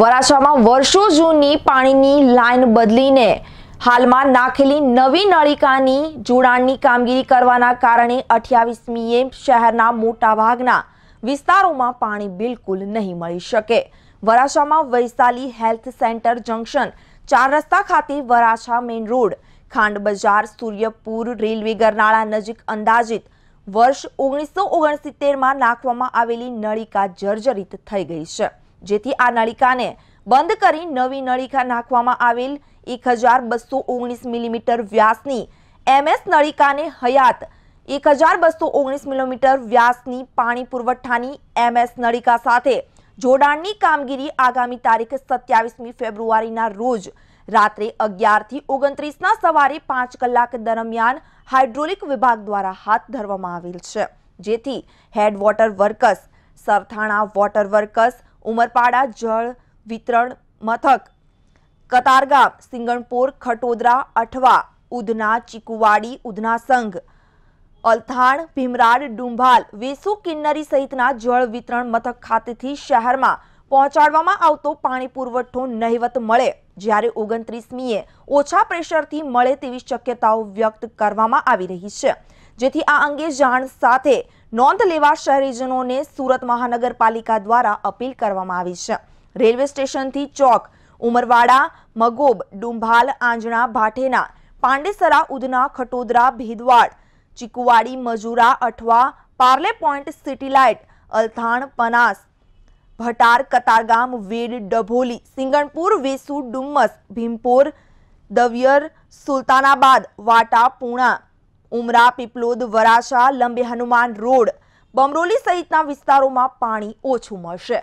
વરાછામાં વર્ષો જૂની પાણીની લાઈન બદલીને હાલમાં નાખેલી નવી નળિકાની જોડાણની કામગીરી કરવાના કારણે અઠ્યાવીસમીએ શહેરના મોટાભાગના વિસ્તારોમાં પાણી બિલકુલ નહીં મળી શકે વરાછામાં વૈશાલી હેલ્થ સેન્ટર જંકશન ચાર રસ્તા ખાતે વરાછા મેઇન રોડ ખાંડ બજાર સૂર્યપુર રેલવે ગરનાળા નજીક અંદાજિત વર્ષ ઓગણીસો ઓગણસિત્તેરમાં નાખવામાં આવેલી નળિકા જર્જરિત થઈ ગઈ છે જેથી આ નળિકાને બંધ કરી નવી નળિકા નાખવામાં આવેલ એક હજાર બસો ઓગણીસ મિલીમીટર વ્યાસની એમએસ નળિકાને હયાત એક હજાર બસો ઓગણીસ મિલીમીટર વ્યાસની પાણી પુરવઠાની એમએસ નળિકા સાથે જોડાણની કામગીરી આગામી તારીખ સત્યાવીસમી ફેબ્રુઆરીના રોજ રાત્રે અગિયારથી ઓગણત્રીસના સવારે પાંચ કલાક દરમિયાન હાઇડ્રોલિક વિભાગ દ્વારા હાથ ધરવામાં આવેલ છે જેથી head water workers Sarthana water workers Umarpada જળ વિતરણ મથક કતારગામ સિંગણપોર ખટોદરા અઠવા ઉધના ચીકુવાડી ઉધના સંઘ અલથાણ ભીમરાડ ડુંભાલ વેસુ કિન્નરી સહિતના જળ વિતરણ મથક ખાતેથી શહેરમાં પહોંચાડવામાં આવતો પાણી પુરવઠો નહિવત મળે જ્યારે ઓગણત્રીસમીએ ઓછા પ્રેશરથી મળે તેવી શક્યતાઓ વ્યક્ત કરવામાં આવી રહી છે જેથી આ અંગે જાણ સાથે નોંધ લેવા શહેરીજનોને સુરત મહાનગરપાલિકા દ્વારા અપીલ કરવામાં આવી છે રેલવે સ્ટેશનથી ચોક Umarwada Magob Dumbhal Anjana Bhathena Pandesara Udhna Khatodara Bhedwad Chikuwadi Majura Athwa Parle point city light Althan Panas Bhatar Katargam Ved Dabholi Singanpur Vesu Dumas Bhimpor Daviyar Sultanabad Vata Puna Umra Piplod Varachha Lambe Hanuman road Bamroli સહિતના વિસ્તારોમાં પાણી ઓછું મળશે